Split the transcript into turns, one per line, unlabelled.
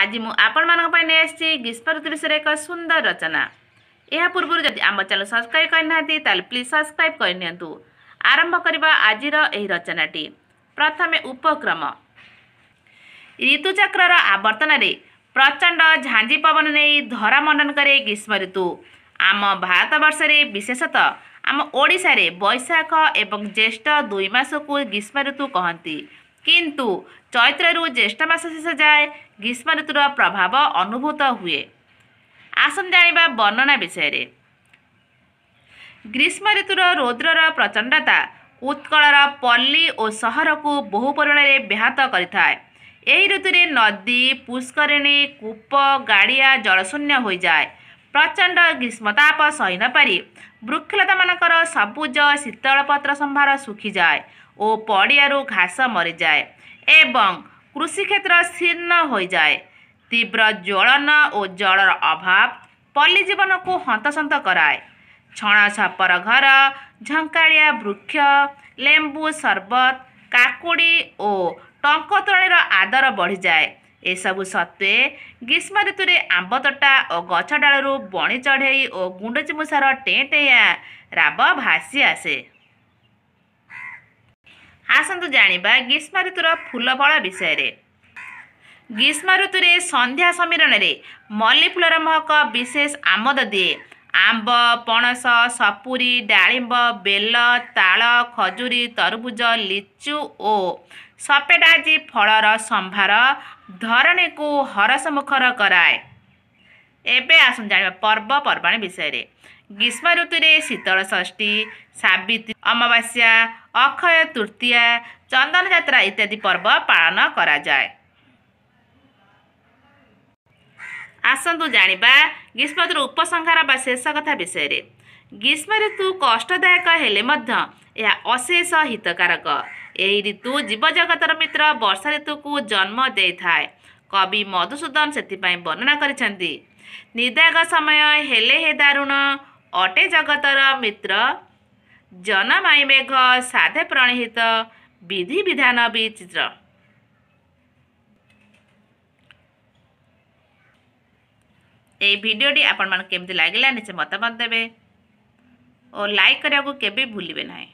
ଆଜି ମୁଁ ଆପଣମାନଙ୍କ ପାଇଁ ନେଇ ଆସିଛି ଗ୍ରୀଷ୍ମ ଋତୁ ବିଷୟରେ ଏକ ସୁନ୍ଦର ରଚନା ଏହା ପୂର୍ବରୁ ଯଦି ଆମ ଚ୍ୟାନେଲ୍ ସବସ୍କ୍ରାଇବ୍ କରିନାହାନ୍ତି ତାହେଲେ ପ୍ଲିଜ୍ ସବସ୍କ୍ରାଇବ୍ କରିନିଅନ୍ତୁ ଆରମ୍ଭ କରିବା ଆଜିର ଏହି ରଚନାଟି ପ୍ରଥମେ ଉପକ୍ରମ ଋତୁଚକ୍ରର ଆବର୍ତ୍ତନରେ ପ୍ରଚଣ୍ଡ ଝାଞ୍ଜି ପବନ ନେଇ ଧରାମଣ୍ଡନ କରେ ଗ୍ରୀଷ୍ମ ଋତୁ ଆମ ଭାରତବର୍ଷରେ ବିଶେଷତଃ ଆମ ଓଡ଼ିଶାରେ ବୈଶାଖ ଏବଂ ଜ୍ୟେଷ୍ଠ ଦୁଇ ମାସକୁ ଗ୍ରୀଷ୍ମ ଋତୁ କହନ୍ତି କିନ୍ତୁ ଚୈତ୍ରରୁ ଜ୍ୟେଷ୍ଠ ମାସ ଶେଷ ଯାଏ ଗ୍ରୀଷ୍ମ ଋତୁର ପ୍ରଭାବ ଅନୁଭୂତ ହୁଏ ଆସନ୍ତୁ ଜାଣିବା ବର୍ଣ୍ଣନା ବିଷୟରେ ଗ୍ରୀଷ୍ମ ଋତୁର ରୌଦ୍ରର ପ୍ରଚଣ୍ଡତା ଉତ୍କଳର ପଲ୍ଲୀ ଓ ସହରକୁ ବହୁ ପରିମାଣରେ ବ୍ୟାହତ କରିଥାଏ ଏହି ଋତୁରେ ନଦୀ ପୁଷ୍କରିଣୀ କୂପ ଗାଡ଼ିଆ ଜଳଶୂନ୍ୟ ହୋଇଯାଏ ପ୍ରଚଣ୍ଡ ଗ୍ରୀଷ୍ମତାପ ସହି ନପାରି ବୃକ୍ଷଲତାମାନଙ୍କର ସବୁଜ ଶୀତଳପତ୍ର ସମ୍ଭାର ଶୁଖିଯାଏ ଓ ପଡ଼ିଆରୁ ଘାସ ମରିଯାଏ ଏବଂ କୃଷିକ୍ଷେତ୍ର ଶୀର୍ଣ୍ଣ ହୋଇଯାଏ ତୀବ୍ର ଜ୍ୱଳନ ଓ ଜଳର ଅଭାବ ପଲ୍ଲୀଜୀବନକୁ ହନ୍ତସନ୍ତ କରାଏ ଛଣା ଛପର ଘର ଝଙ୍କାଳିଆ ବୃକ୍ଷ ଲେମ୍ବୁ ସର୍ବତ କାକୁଡ଼ି ଓ ଟଙ୍କତୋଳିର ଆଦର ବଢ଼ିଯାଏ ଏସବୁ ସତ୍ତ୍ୱେ ଗ୍ରୀଷ୍ମ ଋତୁରେ ଆମ୍ବ ତଟା ଓ ଗଛ ଡାଳରୁ ବଣି ଚଢ଼େଇ ଓ ଗୁଣ୍ଡଚିମୂଷାର ଟେଁ ଟେଁ ରାବ ଭାସି ଆସେ ଆସନ୍ତୁ ଜାଣିବା ଗ୍ରୀଷ୍ମ ଋତୁର ଫୁଲ ଫଳ ବିଷୟରେ ଗ୍ରୀଷ୍ମ ଋତୁରେ ସନ୍ଧ୍ୟା ସମ୍ମିଳନୀରେ ମଲ୍ଲି ଫୁଲର ମହକ ବିଶେଷ ଆମୋଦ ଦିଏ ଆମ୍ବ ପଣସ ସପୁରୀ ଡାଳିମ୍ବ ବେଲ ତାଳ ଖଜୁରୀ ତରଭୁଜ ଲିଚୁ ଓ ସପେଡ଼ାଜି ଫଳର ସମ୍ଭାର ଧରଣୀକୁ ହରସମୁଖର କରାଏ ଏବେ ଆସନ୍ତୁ ଜାଣିବା ପର୍ବପର୍ବାଣି ବିଷୟରେ ଗ୍ରୀଷ୍ମ ଋତୁରେ ଶୀତଳ ଷଷ୍ଠୀ ସାବିତ୍ରୀ ଅମାବାସ୍ୟା ଅକ୍ଷୟ ତୃତୀୟା ଚନ୍ଦନ ଯାତ୍ରା ଇତ୍ୟାଦି ପର୍ବ ପାଳନ କରାଯାଏ ଆସନ୍ତୁ ଜାଣିବା ଗ୍ରୀଷ୍ମ ଋତୁର ଉପସଂହାର ବା ଶେଷ କଥା ବିଷୟରେ ଗ୍ରୀଷ୍ମ ଋତୁ କଷ୍ଟଦାୟକ ହେଲେ ମଧ୍ୟ ଏହା ଅଶେଷ ହିତକାରକ ଏହି ଋତୁ ଜୀବଜଗତର ମିତ୍ର ବର୍ଷା ଋତୁକୁ ଜନ୍ମ ଦେଇଥାଏ କବି ମଧୁସୂଦନ ସେଥିପାଇଁ ବର୍ଣ୍ଣନା କରିଛନ୍ତି ନିଦାଗ ସମୟ ହେଲେ ହେ ଦାରୁଣ ଅଟେ ଜଗତର ମିତ୍ର ଜନମାଇ ମେଘ ସାଧେ ପ୍ରଣିହିତ ବିଧି ବିଧାନ ବିଚିତ୍ର ଏଇ ଭିଡ଼ିଓଟି আপনার କେମିତି লাগিলা নিচে মতামত ଦେବେ ଓ ଲାଇକ୍ କରିବାକୁ କେବେ ଭୁଲିବେ ନାହିଁ